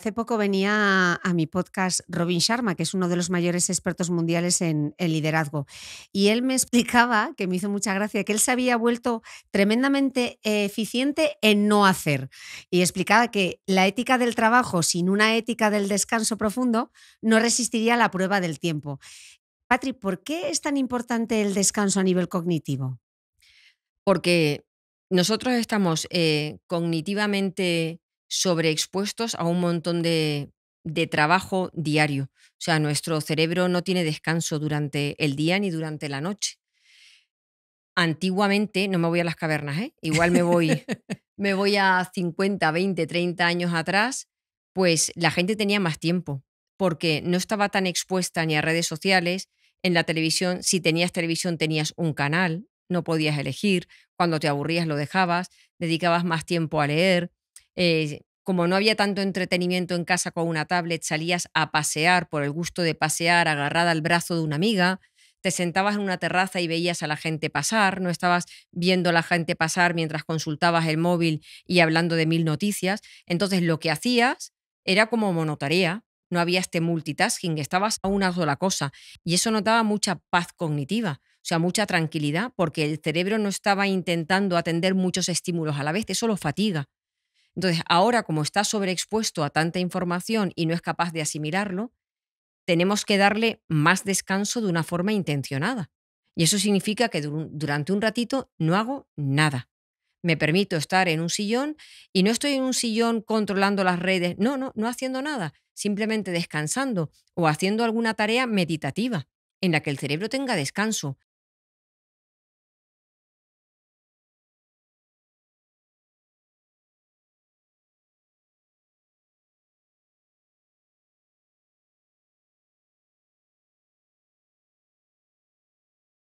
Hace poco venía a mi podcast Robin Sharma, que es uno de los mayores expertos mundiales en, el liderazgo, y él me explicaba, que me hizo mucha gracia, que él se había vuelto tremendamente eficiente en no hacer. Y explicaba que la ética del trabajo sin una ética del descanso profundo no resistiría la prueba del tiempo. patrick ¿por qué es tan importante el descanso a nivel cognitivo? Porque nosotros estamos eh, cognitivamente sobreexpuestos a un montón de, de trabajo diario. O sea, nuestro cerebro no tiene descanso durante el día ni durante la noche. Antiguamente, no me voy a las cavernas, ¿eh? igual me voy, me voy a 50, 20, 30 años atrás, pues la gente tenía más tiempo, porque no estaba tan expuesta ni a redes sociales, en la televisión, si tenías televisión tenías un canal, no podías elegir, cuando te aburrías lo dejabas, dedicabas más tiempo a leer, eh, como no había tanto entretenimiento en casa con una tablet, salías a pasear por el gusto de pasear agarrada al brazo de una amiga, te sentabas en una terraza y veías a la gente pasar, no estabas viendo a la gente pasar mientras consultabas el móvil y hablando de mil noticias. Entonces lo que hacías era como monotarea, no había este multitasking, estabas a una sola cosa y eso notaba mucha paz cognitiva. O sea, mucha tranquilidad, porque el cerebro no estaba intentando atender muchos estímulos a la vez, eso lo fatiga. Entonces, ahora como está sobreexpuesto a tanta información y no es capaz de asimilarlo, tenemos que darle más descanso de una forma intencionada. Y eso significa que durante un ratito no hago nada. Me permito estar en un sillón y no estoy en un sillón controlando las redes, no, no, no haciendo nada, simplemente descansando o haciendo alguna tarea meditativa en la que el cerebro tenga descanso,